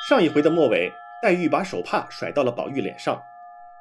上一回的末尾，黛玉把手帕甩到了宝玉脸上，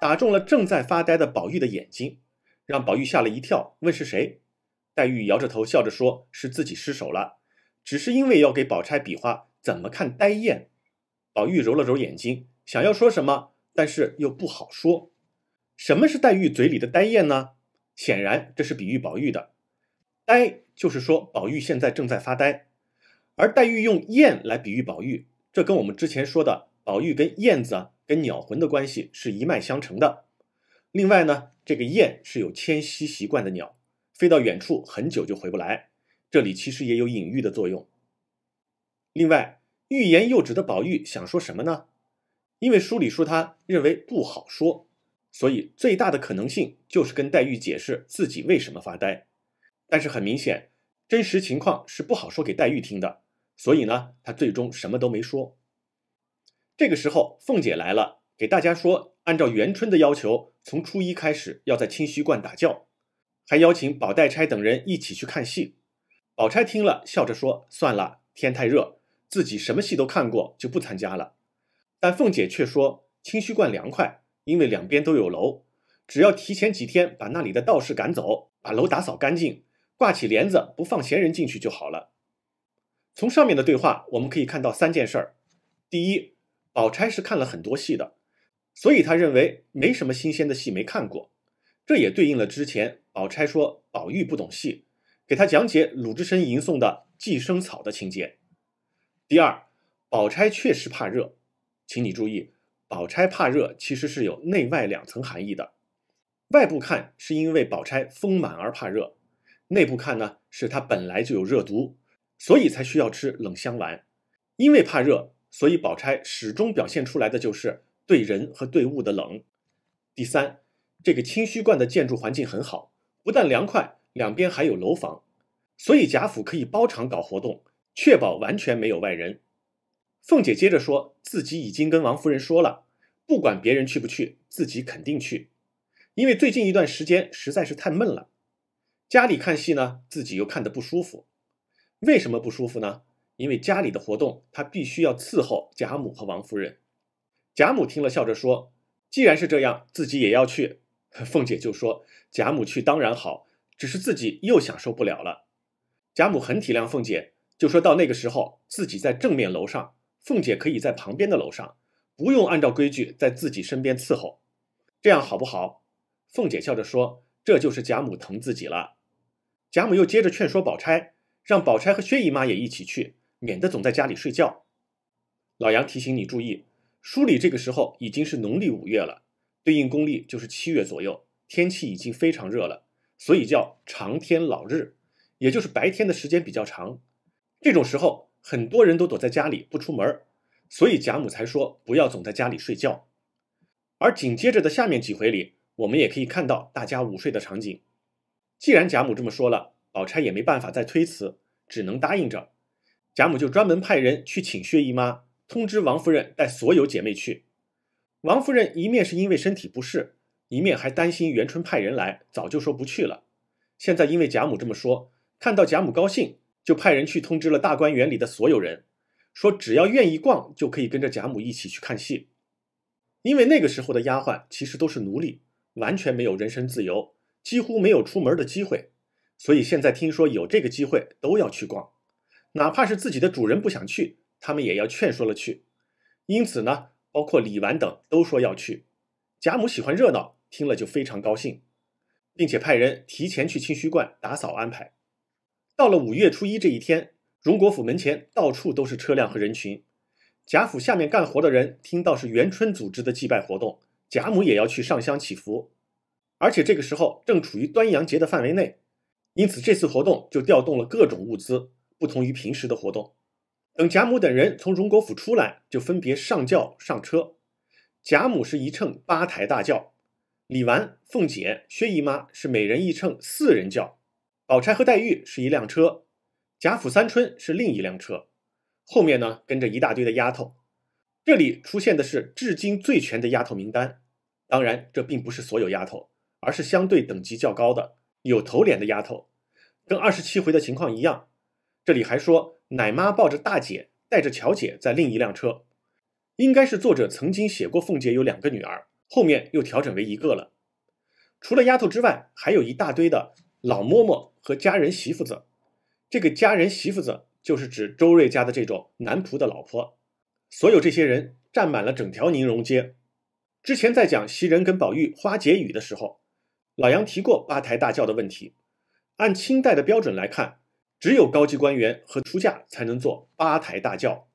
打中了正在发呆的宝玉的眼睛，让宝玉吓了一跳，问是谁。黛玉摇着头，笑着说：“是自己失手了，只是因为要给宝钗比划怎么看呆雁。宝玉揉了揉眼睛，想要说什么，但是又不好说。什么是黛玉嘴里的呆雁呢？显然这是比喻宝玉的。呆就是说宝玉现在正在发呆，而黛玉用雁来比喻宝玉。这跟我们之前说的宝玉跟燕子、跟鸟魂的关系是一脉相承的。另外呢，这个燕是有迁徙习惯的鸟，飞到远处很久就回不来，这里其实也有隐喻的作用。另外，欲言又止的宝玉想说什么呢？因为书里说他认为不好说，所以最大的可能性就是跟黛玉解释自己为什么发呆。但是很明显，真实情况是不好说给黛玉听的。所以呢，他最终什么都没说。这个时候，凤姐来了，给大家说，按照元春的要求，从初一开始要在清虚观打教，还邀请宝黛钗等人一起去看戏。宝钗听了，笑着说：“算了，天太热，自己什么戏都看过，就不参加了。”但凤姐却说：“清虚观凉快，因为两边都有楼，只要提前几天把那里的道士赶走，把楼打扫干净，挂起帘子，不放闲人进去就好了。”从上面的对话，我们可以看到三件事儿：第一，宝钗是看了很多戏的，所以她认为没什么新鲜的戏没看过，这也对应了之前宝钗说宝玉不懂戏，给他讲解鲁智深吟诵的《寄生草》的情节。第二，宝钗确实怕热，请你注意，宝钗怕热其实是有内外两层含义的：外部看是因为宝钗丰满而怕热，内部看呢是她本来就有热毒。所以才需要吃冷香丸，因为怕热，所以宝钗始终表现出来的就是对人和对物的冷。第三，这个清虚观的建筑环境很好，不但凉快，两边还有楼房，所以贾府可以包场搞活动，确保完全没有外人。凤姐接着说自己已经跟王夫人说了，不管别人去不去，自己肯定去，因为最近一段时间实在是太闷了，家里看戏呢，自己又看得不舒服。为什么不舒服呢？因为家里的活动，她必须要伺候贾母和王夫人。贾母听了，笑着说：“既然是这样，自己也要去。”凤姐就说：“贾母去当然好，只是自己又享受不了了。”贾母很体谅凤姐，就说到那个时候，自己在正面楼上，凤姐可以在旁边的楼上，不用按照规矩在自己身边伺候，这样好不好？”凤姐笑着说：“这就是贾母疼自己了。”贾母又接着劝说宝钗。让宝钗和薛姨妈也一起去，免得总在家里睡觉。老杨提醒你注意，书里这个时候已经是农历五月了，对应公历就是七月左右，天气已经非常热了，所以叫长天老日，也就是白天的时间比较长。这种时候，很多人都躲在家里不出门，所以贾母才说不要总在家里睡觉。而紧接着的下面几回里，我们也可以看到大家午睡的场景。既然贾母这么说了。宝钗也没办法再推辞，只能答应着。贾母就专门派人去请薛姨妈，通知王夫人带所有姐妹去。王夫人一面是因为身体不适，一面还担心元春派人来，早就说不去了。现在因为贾母这么说，看到贾母高兴，就派人去通知了大观园里的所有人，说只要愿意逛，就可以跟着贾母一起去看戏。因为那个时候的丫鬟其实都是奴隶，完全没有人身自由，几乎没有出门的机会。所以现在听说有这个机会都要去逛，哪怕是自己的主人不想去，他们也要劝说了去。因此呢，包括李纨等都说要去。贾母喜欢热闹，听了就非常高兴，并且派人提前去清虚观打扫安排。到了五月初一这一天，荣国府门前到处都是车辆和人群。贾府下面干活的人听到是元春组织的祭拜活动，贾母也要去上香祈福，而且这个时候正处于端阳节的范围内。因此，这次活动就调动了各种物资，不同于平时的活动。等贾母等人从荣国府出来，就分别上轿上车。贾母是一乘八抬大轿，李纨、凤姐、薛姨妈是每人一乘四人轿，宝钗和黛玉是一辆车，贾府三春是另一辆车。后面呢，跟着一大堆的丫头。这里出现的是至今最全的丫头名单，当然，这并不是所有丫头，而是相对等级较高的。有头脸的丫头，跟二十七回的情况一样。这里还说奶妈抱着大姐，带着乔姐在另一辆车。应该是作者曾经写过凤姐有两个女儿，后面又调整为一个了。除了丫头之外，还有一大堆的老嬷嬷和家人媳妇子。这个家人媳妇子就是指周瑞家的这种男仆的老婆。所有这些人占满了整条宁荣街。之前在讲袭人跟宝玉花解语的时候。老杨提过八抬大轿的问题，按清代的标准来看，只有高级官员和出嫁才能坐八抬大轿。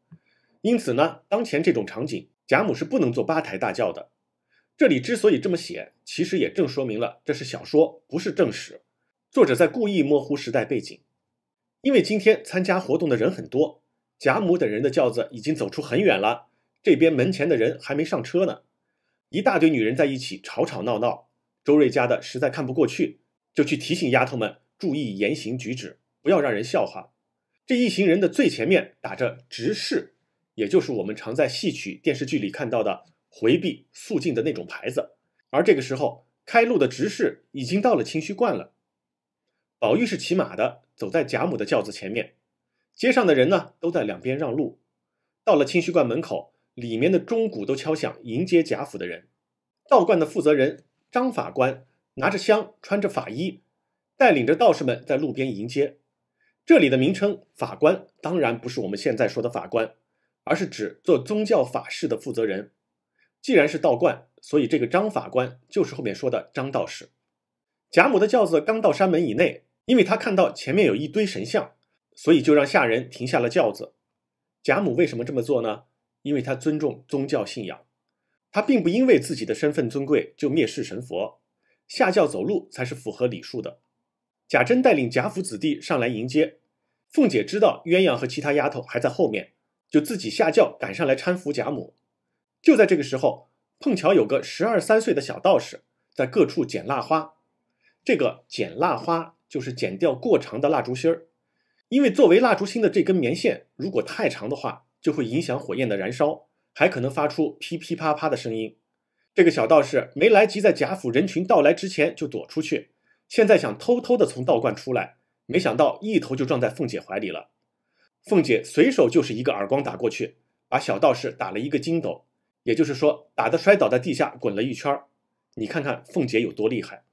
因此呢，当前这种场景，贾母是不能坐八抬大轿的。这里之所以这么写，其实也正说明了这是小说，不是正史。作者在故意模糊时代背景。因为今天参加活动的人很多，贾母等人的轿子已经走出很远了，这边门前的人还没上车呢。一大堆女人在一起吵吵闹闹。周瑞家的实在看不过去，就去提醒丫头们注意言行举止，不要让人笑话。这一行人的最前面打着执事，也就是我们常在戏曲、电视剧里看到的回避肃静的那种牌子。而这个时候，开路的执事已经到了清虚观了。宝玉是骑马的，走在贾母的轿子前面。街上的人呢，都在两边让路。到了清虚观门口，里面的钟鼓都敲响，迎接贾府的人。道观的负责人。张法官拿着香，穿着法衣，带领着道士们在路边迎接。这里的名称“法官”当然不是我们现在说的法官，而是指做宗教法事的负责人。既然是道观，所以这个张法官就是后面说的张道士。贾母的轿子刚到山门以内，因为他看到前面有一堆神像，所以就让下人停下了轿子。贾母为什么这么做呢？因为他尊重宗教信仰。他并不因为自己的身份尊贵就蔑视神佛，下轿走路才是符合理数的。贾珍带领贾府子弟上来迎接，凤姐知道鸳鸯和其他丫头还在后面，就自己下轿赶上来搀扶贾母。就在这个时候，碰巧有个十二三岁的小道士在各处捡蜡花。这个捡蜡花就是剪掉过长的蜡烛芯儿，因为作为蜡烛芯的这根棉线如果太长的话，就会影响火焰的燃烧。还可能发出噼噼啪啪的声音。这个小道士没来及在贾府人群到来之前就躲出去，现在想偷偷的从道观出来，没想到一头就撞在凤姐怀里了。凤姐随手就是一个耳光打过去，把小道士打了一个筋斗，也就是说打的摔倒在地下滚了一圈你看看凤姐有多厉害。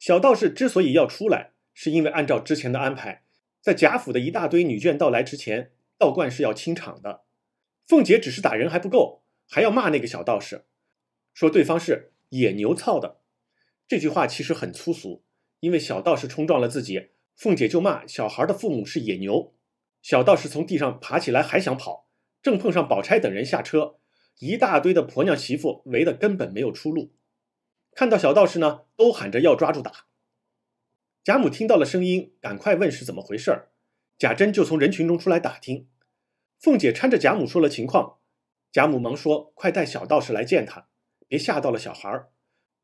小道士之所以要出来，是因为按照之前的安排，在贾府的一大堆女眷到来之前，道观是要清场的。凤姐只是打人还不够，还要骂那个小道士，说对方是野牛操的。这句话其实很粗俗，因为小道士冲撞了自己，凤姐就骂小孩的父母是野牛。小道士从地上爬起来还想跑，正碰上宝钗等人下车，一大堆的婆娘媳妇围得根本没有出路。看到小道士呢，都喊着要抓住打。贾母听到了声音，赶快问是怎么回事贾珍就从人群中出来打听。凤姐搀着贾母说了情况，贾母忙说：“快带小道士来见他，别吓到了小孩儿。”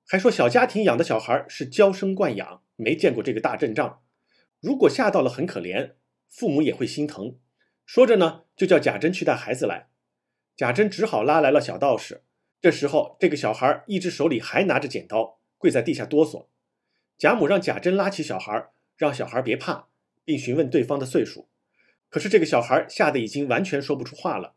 还说：“小家庭养的小孩是娇生惯养，没见过这个大阵仗，如果吓到了，很可怜，父母也会心疼。”说着呢，就叫贾珍去带孩子来。贾珍只好拉来了小道士。这时候，这个小孩一只手里还拿着剪刀，跪在地下哆嗦。贾母让贾珍拉起小孩，让小孩别怕，并询问对方的岁数。可是这个小孩吓得已经完全说不出话了，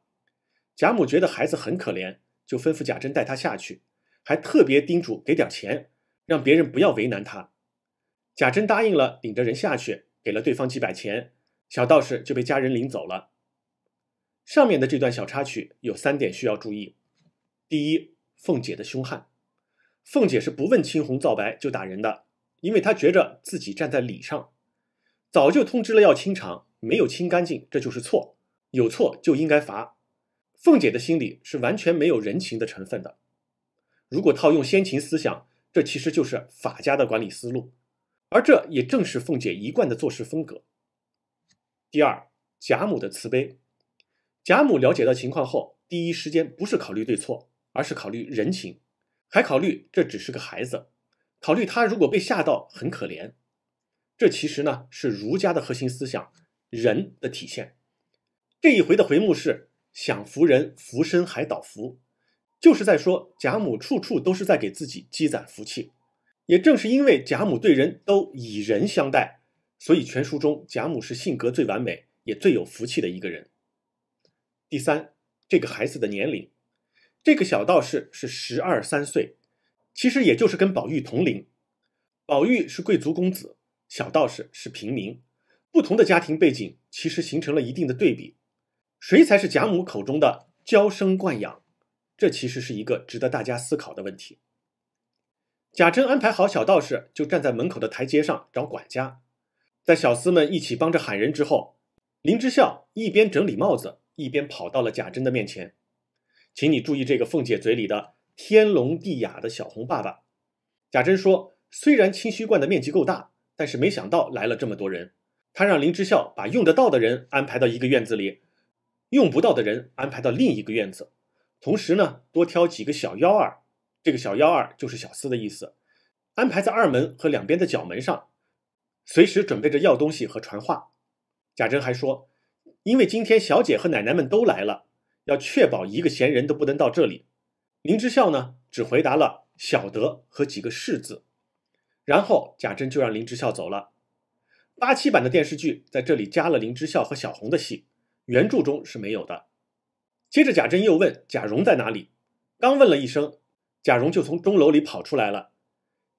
贾母觉得孩子很可怜，就吩咐贾珍带他下去，还特别叮嘱给点钱，让别人不要为难他。贾珍答应了，领着人下去，给了对方几百钱，小道士就被家人领走了。上面的这段小插曲有三点需要注意：第一，凤姐的凶悍，凤姐是不问青红皂白就打人的，因为她觉着自己站在理上，早就通知了要清场。没有清干净，这就是错。有错就应该罚。凤姐的心里是完全没有人情的成分的。如果套用先秦思想，这其实就是法家的管理思路，而这也正是凤姐一贯的做事风格。第二，贾母的慈悲。贾母了解到情况后，第一时间不是考虑对错，而是考虑人情，还考虑这只是个孩子，考虑他如果被吓到很可怜。这其实呢是儒家的核心思想。人的体现，这一回的回目是“享福人福身海岛福”，就是在说贾母处处都是在给自己积攒福气。也正是因为贾母对人都以人相待，所以全书中贾母是性格最完美、也最有福气的一个人。第三，这个孩子的年龄，这个小道士是十二三岁，其实也就是跟宝玉同龄。宝玉是贵族公子，小道士是平民。不同的家庭背景其实形成了一定的对比，谁才是贾母口中的娇生惯养？这其实是一个值得大家思考的问题。贾珍安排好小道士，就站在门口的台阶上找管家，在小厮们一起帮着喊人之后，林之孝一边整理帽子，一边跑到了贾珍的面前。请你注意这个凤姐嘴里的天聋地哑的小红爸爸。贾珍说：“虽然清虚观的面积够大，但是没想到来了这么多人。”他让林之孝把用得到的人安排到一个院子里，用不到的人安排到另一个院子，同时呢，多挑几个小幺儿，这个小幺儿就是小厮的意思，安排在二门和两边的角门上，随时准备着要东西和传话。贾珍还说，因为今天小姐和奶奶们都来了，要确保一个闲人都不能到这里。林之孝呢，只回答了“晓得”和几个“是”字，然后贾珍就让林之孝走了。八七版的电视剧在这里加了林之孝和小红的戏，原著中是没有的。接着贾珍又问贾蓉在哪里，刚问了一声，贾蓉就从钟楼里跑出来了。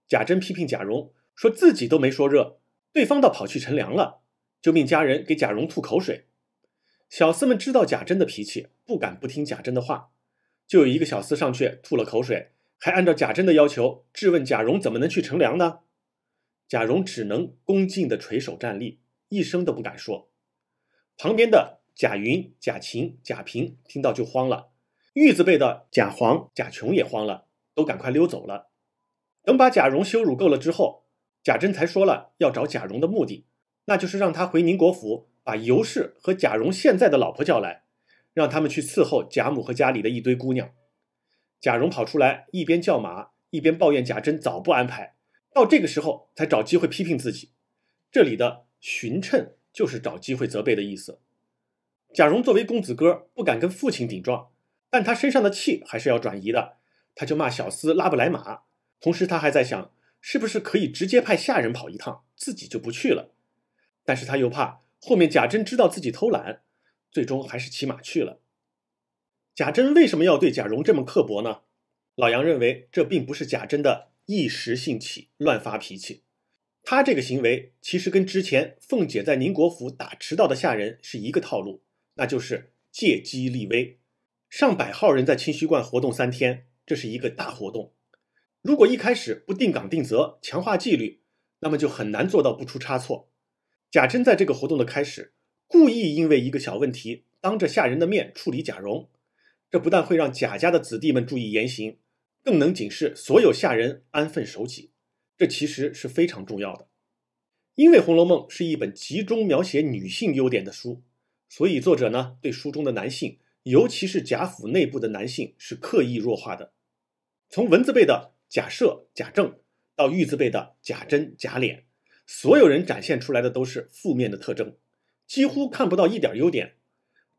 贾珍批评贾蓉，说自己都没说热，对方倒跑去乘凉了，就命家人给贾蓉吐口水。小厮们知道贾珍的脾气，不敢不听贾珍的话，就有一个小厮上去吐了口水，还按照贾珍的要求质问贾蓉怎么能去乘凉呢？贾蓉只能恭敬的垂手站立，一声都不敢说。旁边的贾云、贾琴、贾平听到就慌了，玉字辈的贾璜、贾琼也慌了，都赶快溜走了。等把贾蓉羞辱够了之后，贾珍才说了要找贾蓉的目的，那就是让他回宁国府把尤氏和贾蓉现在的老婆叫来，让他们去伺候贾母和家里的一堆姑娘。贾蓉跑出来，一边叫马，一边抱怨贾珍早不安排。到这个时候才找机会批评自己，这里的寻称就是找机会责备的意思。贾蓉作为公子哥，不敢跟父亲顶撞，但他身上的气还是要转移的，他就骂小厮拉不来马。同时，他还在想，是不是可以直接派下人跑一趟，自己就不去了。但是他又怕后面贾珍知道自己偷懒，最终还是骑马去了。贾珍为什么要对贾蓉这么刻薄呢？老杨认为这并不是贾珍的。一时兴起乱发脾气，他这个行为其实跟之前凤姐在宁国府打迟到的下人是一个套路，那就是借机立威。上百号人在清虚观活动三天，这是一个大活动。如果一开始不定岗定责，强化纪律，那么就很难做到不出差错。贾珍在这个活动的开始，故意因为一个小问题当着下人的面处理贾蓉，这不但会让贾家的子弟们注意言行。更能警示所有下人安分守己，这其实是非常重要的。因为《红楼梦》是一本集中描写女性优点的书，所以作者呢对书中的男性，尤其是贾府内部的男性，是刻意弱化的。从文字辈的贾赦、贾政到玉字辈的贾珍、贾琏，所有人展现出来的都是负面的特征，几乎看不到一点优点。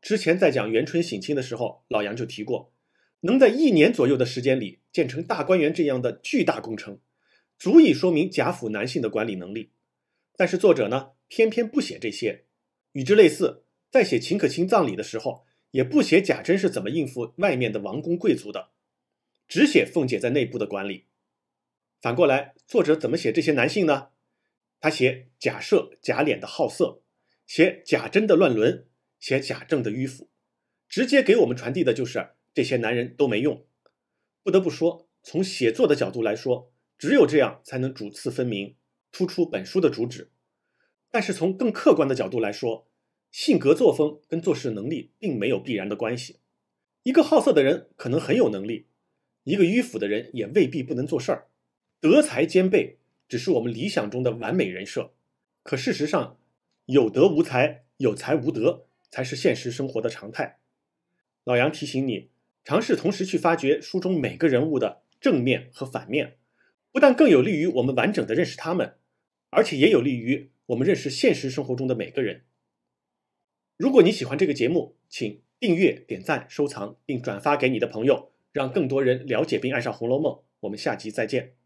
之前在讲元春省亲的时候，老杨就提过，能在一年左右的时间里。建成大观园这样的巨大工程，足以说明贾府男性的管理能力。但是作者呢，偏偏不写这些。与之类似，在写秦可卿葬礼的时候，也不写贾珍是怎么应付外面的王公贵族的，只写凤姐在内部的管理。反过来，作者怎么写这些男性呢？他写贾赦、贾琏的好色，写贾珍的乱伦，写贾政的迂腐，直接给我们传递的就是这些男人都没用。不得不说，从写作的角度来说，只有这样才能主次分明，突出本书的主旨。但是从更客观的角度来说，性格作风跟做事能力并没有必然的关系。一个好色的人可能很有能力，一个迂腐的人也未必不能做事儿。德才兼备只是我们理想中的完美人设，可事实上，有德无才、有才无德才是现实生活的常态。老杨提醒你。尝试同时去发掘书中每个人物的正面和反面，不但更有利于我们完整的认识他们，而且也有利于我们认识现实生活中的每个人。如果你喜欢这个节目，请订阅、点赞、收藏并转发给你的朋友，让更多人了解并爱上《红楼梦》。我们下集再见。